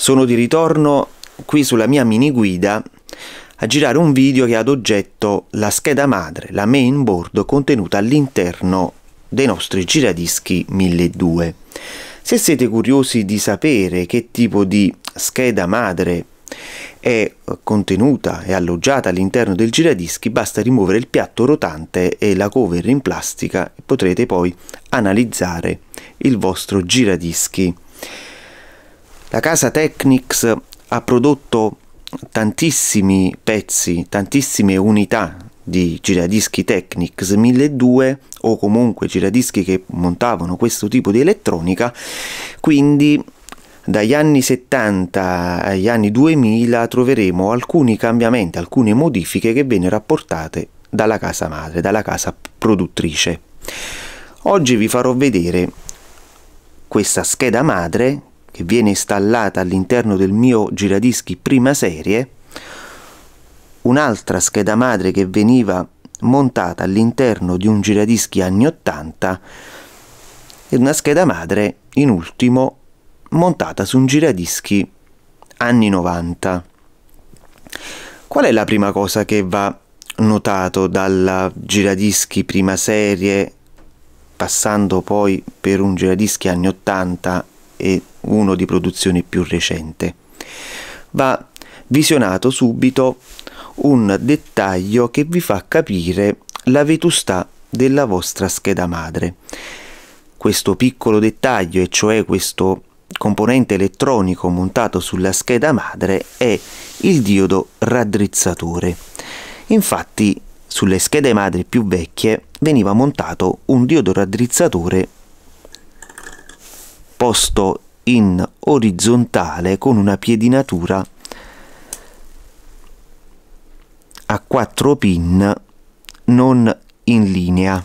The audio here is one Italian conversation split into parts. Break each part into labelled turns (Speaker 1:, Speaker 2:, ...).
Speaker 1: Sono di ritorno qui sulla mia mini guida a girare un video che ha ad oggetto la scheda madre, la main board contenuta all'interno dei nostri giradischi 1002. Se siete curiosi di sapere che tipo di scheda madre è contenuta e alloggiata all'interno del giradischi, basta rimuovere il piatto rotante e la cover in plastica e potrete poi analizzare il vostro giradischi. La casa Technics ha prodotto tantissimi pezzi, tantissime unità di giradischi Technics 1002 o comunque giradischi che montavano questo tipo di elettronica, quindi dagli anni 70 agli anni 2000 troveremo alcuni cambiamenti, alcune modifiche che vennero apportate dalla casa madre, dalla casa produttrice. Oggi vi farò vedere questa scheda madre che viene installata all'interno del mio giradischi prima serie, un'altra scheda madre che veniva montata all'interno di un giradischi anni 80 e una scheda madre in ultimo montata su un giradischi anni 90. Qual è la prima cosa che va notato dal giradischi prima serie passando poi per un giradischi anni 80 e uno di produzione più recente. Va visionato subito un dettaglio che vi fa capire la vetustà della vostra scheda madre. Questo piccolo dettaglio, e cioè questo componente elettronico montato sulla scheda madre, è il diodo raddrizzatore. Infatti, sulle schede madre più vecchie veniva montato un diodo raddrizzatore posto in orizzontale con una piedinatura a 4 pin non in linea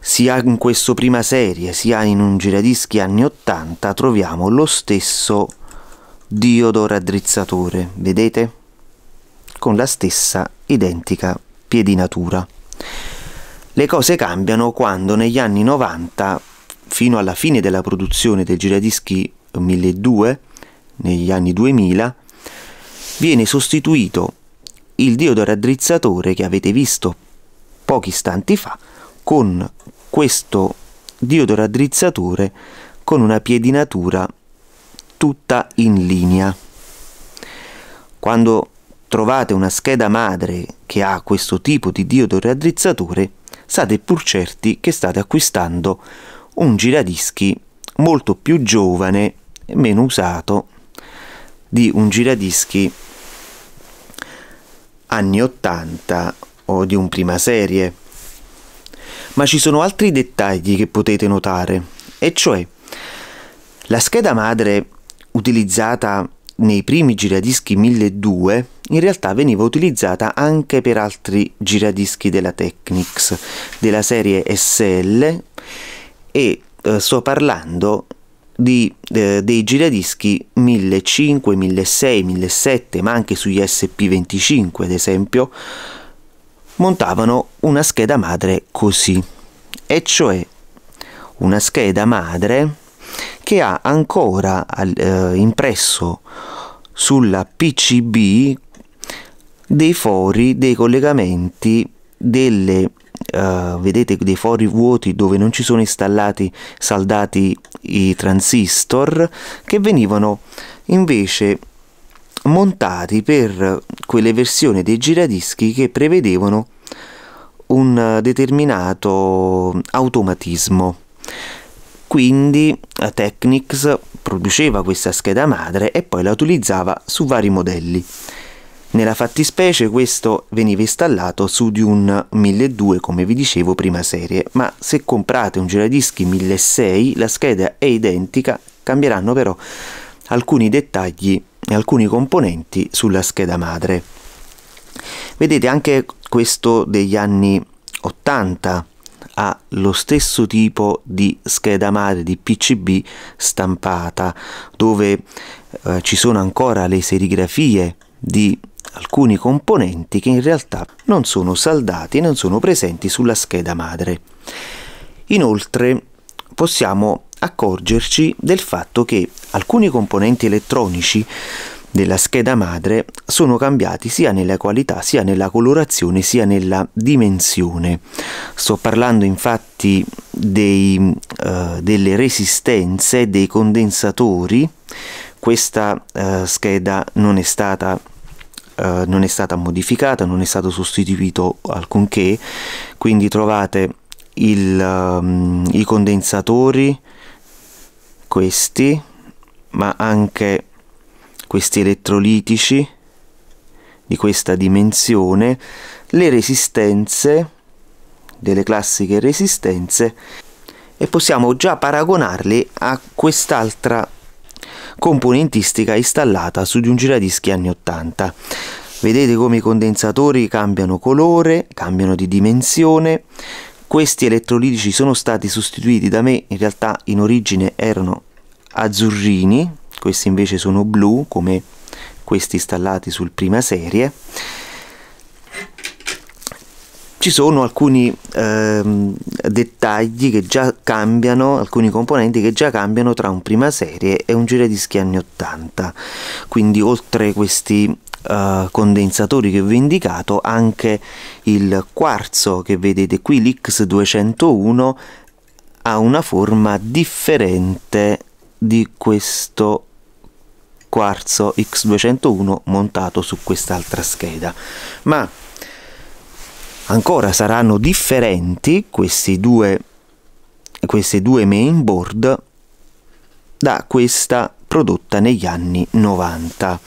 Speaker 1: sia in questo prima serie sia in un giradischi anni 80 troviamo lo stesso diodo raddrizzatore vedete con la stessa identica piedinatura le cose cambiano quando negli anni 90 fino alla fine della produzione del giradischi 1002 negli anni 2000 viene sostituito il diodo raddrizzatore che avete visto pochi istanti fa con questo diodo raddrizzatore con una piedinatura tutta in linea. Quando trovate una scheda madre che ha questo tipo di diodo raddrizzatore, state pur certi che state acquistando un giradischi molto più giovane e meno usato di un giradischi anni 80 o di un prima serie. Ma ci sono altri dettagli che potete notare, e cioè la scheda madre utilizzata nei primi giradischi 1002 in realtà veniva utilizzata anche per altri giradischi della Technics della serie SL e eh, sto parlando di, eh, dei giradischi 1500, 1600, 1700, ma anche sugli SP25 ad esempio, montavano una scheda madre così, e cioè una scheda madre che ha ancora eh, impresso sulla PCB dei fori, dei collegamenti, delle uh, vedete dei fori vuoti dove non ci sono installati saldati i transistor che venivano invece montati per quelle versioni dei giradischi che prevedevano un determinato automatismo. Quindi eh, Technics produceva questa scheda madre e poi la utilizzava su vari modelli. Nella fattispecie questo veniva installato su di un 1200 come vi dicevo prima serie, ma se comprate un giradischi 1600 la scheda è identica, cambieranno però alcuni dettagli e alcuni componenti sulla scheda madre. Vedete anche questo degli anni 80 ha lo stesso tipo di scheda madre di PCB stampata dove eh, ci sono ancora le serigrafie di alcuni componenti che in realtà non sono saldati e non sono presenti sulla scheda madre. Inoltre possiamo accorgerci del fatto che alcuni componenti elettronici della scheda madre sono cambiati sia nella qualità sia nella colorazione sia nella dimensione sto parlando infatti dei, eh, delle resistenze dei condensatori questa eh, scheda non è stata eh, non è stata modificata, non è stato sostituito alcunché, quindi trovate il, um, i condensatori, questi, ma anche questi elettrolitici di questa dimensione, le resistenze, delle classiche resistenze, e possiamo già paragonarli a quest'altra componentistica installata su di un giradischi anni 80. Vedete come i condensatori cambiano colore, cambiano di dimensione. Questi elettrolitici sono stati sostituiti da me, in realtà in origine erano azzurrini, questi invece sono blu come questi installati sul prima serie ci sono alcuni ehm, dettagli che già cambiano, alcuni componenti che già cambiano tra un prima serie e un giradischi anni 80. Quindi oltre questi eh, condensatori che vi ho indicato, anche il quarzo che vedete qui, l'X201, ha una forma differente di questo quarzo X201 montato su quest'altra scheda. Ma ancora saranno differenti questi due, queste due main board da questa prodotta negli anni 90.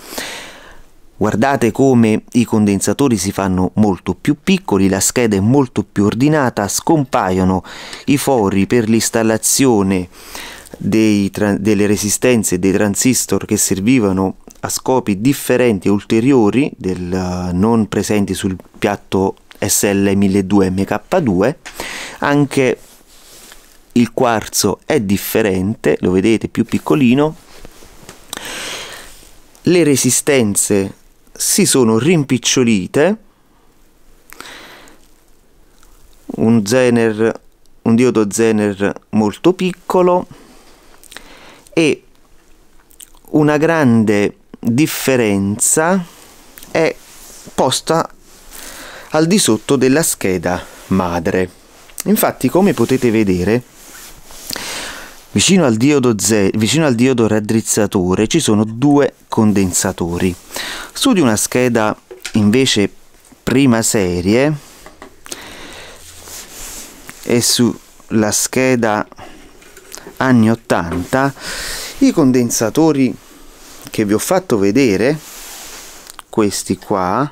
Speaker 1: Guardate come i condensatori si fanno molto più piccoli, la scheda è molto più ordinata, scompaiono i fori per l'installazione delle resistenze dei transistor che servivano a scopi differenti e ulteriori del eh, non presenti sul piatto SL1200MK2 anche il quarzo è differente lo vedete più piccolino le resistenze si sono rimpicciolite un zener un diodo zener molto piccolo e una grande differenza è posta al di sotto della scheda madre. Infatti, come potete vedere, vicino al diodo, ze- vicino al diodo raddrizzatore ci sono due condensatori. Su di una scheda invece prima serie e sulla scheda anni 80 i condensatori che vi ho fatto vedere questi qua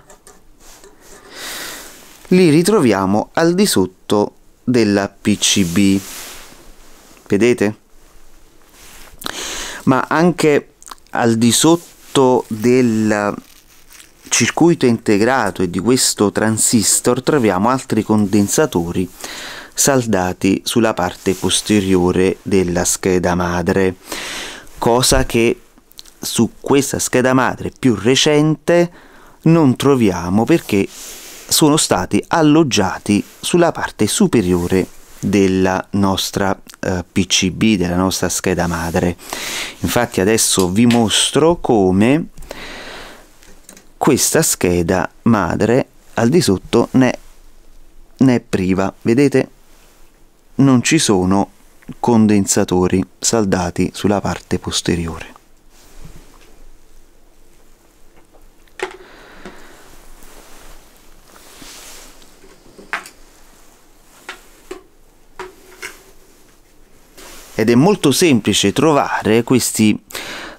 Speaker 1: li ritroviamo al di sotto della PCB. Vedete? Ma anche al di sotto del circuito integrato e di questo transistor troviamo altri condensatori saldati sulla parte posteriore della scheda madre, cosa che su questa scheda madre più recente non troviamo perché sono stati alloggiati sulla parte superiore della nostra eh, PCB, della nostra scheda madre. Infatti adesso vi mostro come questa scheda madre al di sotto ne, ne è priva. Vedete? Non ci sono condensatori saldati sulla parte posteriore. ed è molto semplice trovare questi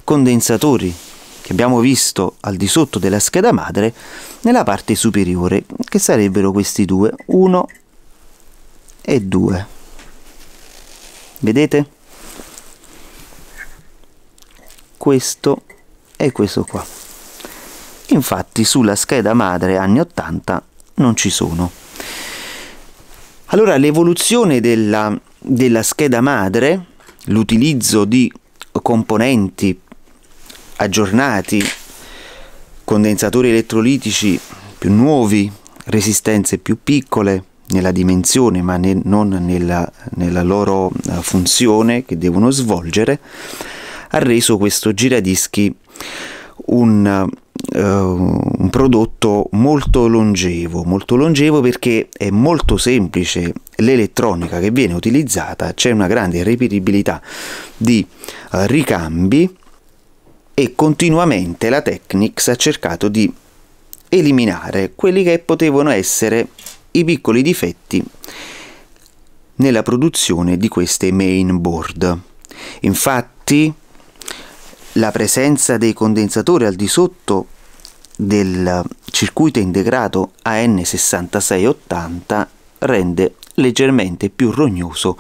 Speaker 1: condensatori che abbiamo visto al di sotto della scheda madre nella parte superiore che sarebbero questi due 1 e 2 vedete questo e questo qua infatti sulla scheda madre anni 80 non ci sono allora l'evoluzione della, della scheda madre l'utilizzo di componenti aggiornati, condensatori elettrolitici più nuovi, resistenze più piccole nella dimensione ma ne, non nella, nella loro eh, funzione che devono svolgere, ha reso questo giradischi un un prodotto molto longevo, molto longevo perché è molto semplice l'elettronica che viene utilizzata, c'è una grande ripetibilità di eh, ricambi e continuamente la Technics ha cercato di eliminare quelli che potevano essere i piccoli difetti nella produzione di queste main board. Infatti la presenza dei condensatori al di sotto del circuito integrato AN6680 rende leggermente più rognoso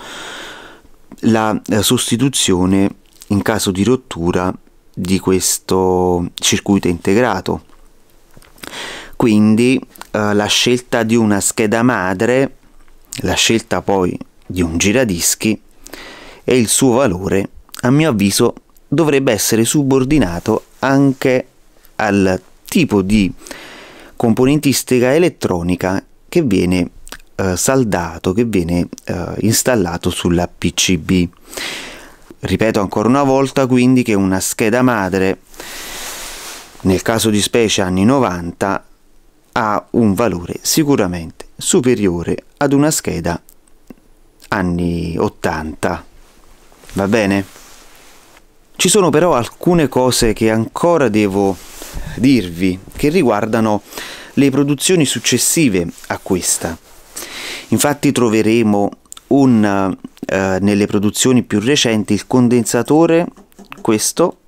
Speaker 1: la eh, sostituzione in caso di rottura di questo circuito integrato. Quindi eh, la scelta di una scheda madre, la scelta poi di un giradischi e il suo valore, a mio avviso, dovrebbe essere subordinato anche al tipo di componentistica elettronica che viene eh, saldato, che viene eh, installato sulla PCB. Ripeto ancora una volta quindi che una scheda madre, nel caso di specie anni 90, ha un valore sicuramente superiore ad una scheda anni 80. Va bene? Ci sono però alcune cose che ancora devo dirvi che riguardano le produzioni successive a questa. Infatti troveremo un, eh, nelle produzioni più recenti il condensatore, questo,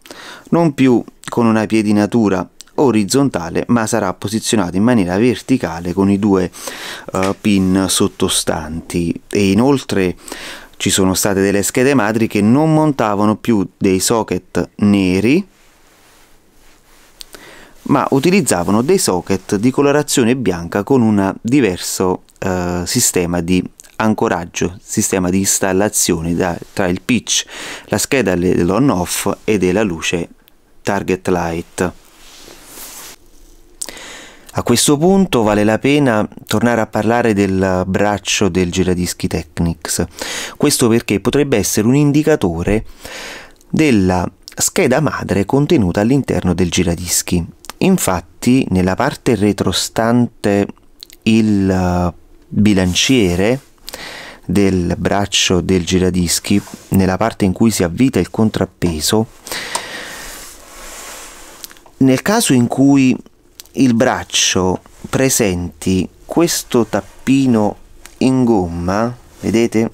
Speaker 1: non più con una piedinatura orizzontale ma sarà posizionato in maniera verticale con i due eh, pin sottostanti e inoltre ci sono state delle schede madri che non montavano più dei socket neri ma utilizzavano dei socket di colorazione bianca con un diverso eh, sistema di ancoraggio, sistema di installazione da, tra il pitch, la scheda dell'on off e della luce target light. A questo punto vale la pena tornare a parlare del braccio del giradischi Technics, questo perché potrebbe essere un indicatore della scheda madre contenuta all'interno del giradischi. Infatti nella parte retrostante il eh, bilanciere del braccio del giradischi, nella parte in cui si avvita il contrappeso, nel caso in cui il braccio presenti questo tappino in gomma, vedete?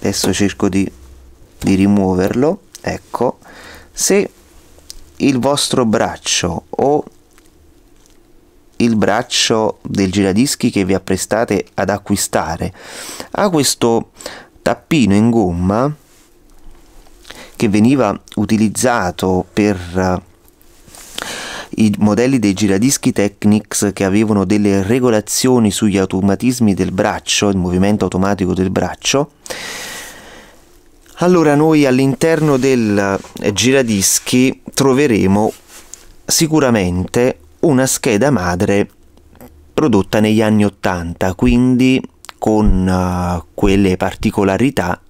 Speaker 1: Adesso cerco di, di rimuoverlo, ecco, se il vostro braccio o il braccio del giradischi che vi apprestate ad acquistare ha questo tappino in gomma che veniva utilizzato per eh, i modelli dei giradischi Technics che avevano delle regolazioni sugli automatismi del braccio, il movimento automatico del braccio allora noi all'interno del eh, giradischi troveremo sicuramente una scheda madre prodotta negli anni 80, quindi con uh, quelle particolarità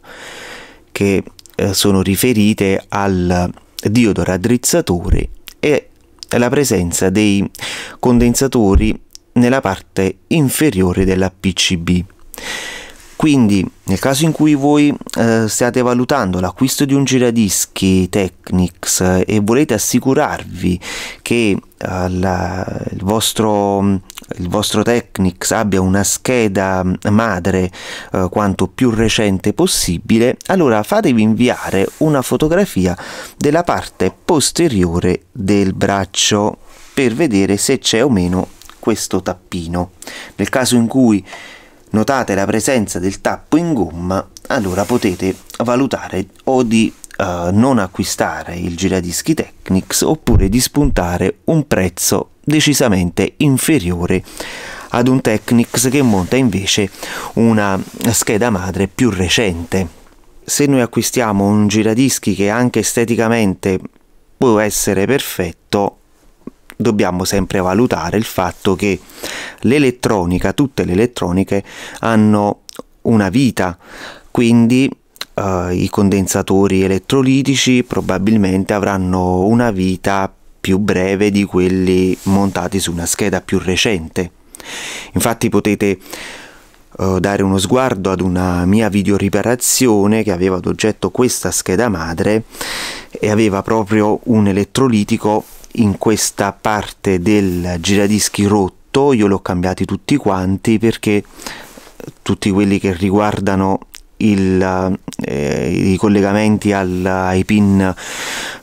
Speaker 1: che uh, sono riferite al diodo raddrizzatore e la presenza dei condensatori nella parte inferiore della PCB. Quindi nel caso in cui voi eh, stiate valutando l'acquisto di un giradischi Technics eh, e volete assicurarvi che eh, la, il, vostro, mm, il, vostro, Technics abbia una scheda mm, madre eh, quanto più recente possibile, allora fatevi inviare una fotografia della parte posteriore del braccio per vedere se c'è o meno questo tappino. Nel caso in cui notate la presenza del tappo in gomma, allora potete valutare o di eh, non acquistare il giradischi Technics oppure di spuntare un prezzo decisamente inferiore ad un Technics che monta invece una scheda madre più recente. Se noi acquistiamo un giradischi che anche esteticamente può essere perfetto, dobbiamo sempre valutare il fatto che l'elettronica, tutte le elettroniche hanno una vita, quindi eh, i condensatori elettrolitici probabilmente avranno una vita più breve di quelli montati su una scheda più recente. Infatti potete eh, dare uno sguardo ad una mia videoriparazione che aveva ad oggetto questa scheda madre e aveva proprio un elettrolitico in questa parte del giradischi rotto io l'ho cambiati tutti quanti perché eh, tutti quelli che riguardano il, eh, i collegamenti al, ai pin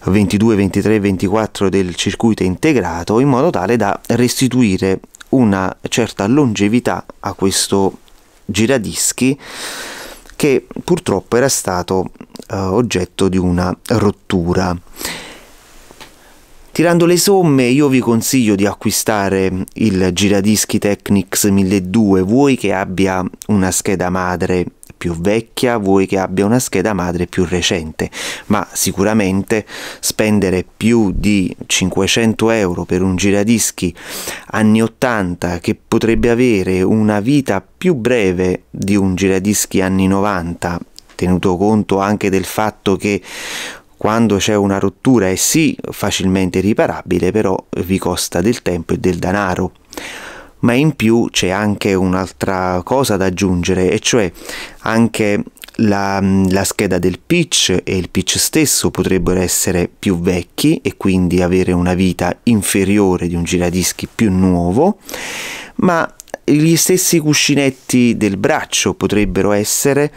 Speaker 1: 22, 23 e 24 del circuito integrato in modo tale da restituire una certa longevità a questo giradischi che purtroppo era stato eh, oggetto di una rottura. Tirando le somme io vi consiglio di acquistare il giradischi Technics 1200, vuoi che abbia una scheda madre più vecchia, vuoi che abbia una scheda madre più recente, ma sicuramente spendere più di 500 euro per un giradischi anni 80 che potrebbe avere una vita più breve di un giradischi anni 90 tenuto conto anche del fatto che quando c'è una rottura è sì facilmente riparabile, però vi costa del tempo e del denaro. Ma in più c'è anche un'altra cosa da aggiungere, e cioè anche la, la, scheda del pitch e il pitch stesso potrebbero essere più vecchi e quindi avere una vita inferiore di un giradischi più nuovo, ma gli stessi cuscinetti del braccio potrebbero essere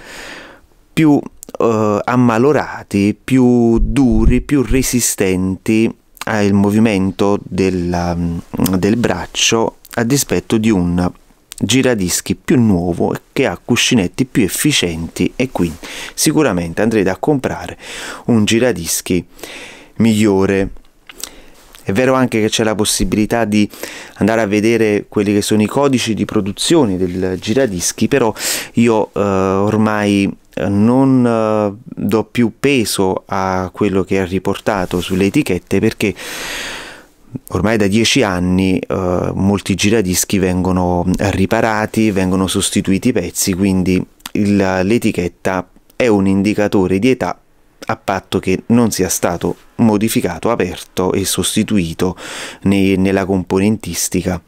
Speaker 1: più eh, ammalorati, più duri, più resistenti al movimento della, mm, del braccio a dispetto di un giradischi più nuovo che ha cuscinetti più efficienti e quindi sicuramente andrete a comprare un giradischi migliore. È vero anche che c'è la possibilità di andare a vedere quelli che sono i codici di produzione del giradischi, però io eh, ormai eh, non eh, do più peso a quello che ha riportato sulle etichette perché ormai da dieci anni eh, molti giradischi vengono riparati, vengono sostituiti i pezzi, quindi l'etichetta è un indicatore di età a patto che non sia stato modificato, aperto e sostituito nei, nella componentistica.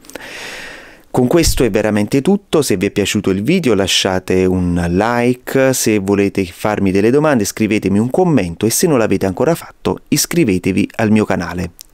Speaker 1: Con questo è veramente tutto, se vi è piaciuto il video lasciate un like, se volete farmi delle domande scrivetemi un commento e se non l'avete ancora fatto iscrivetevi al mio canale.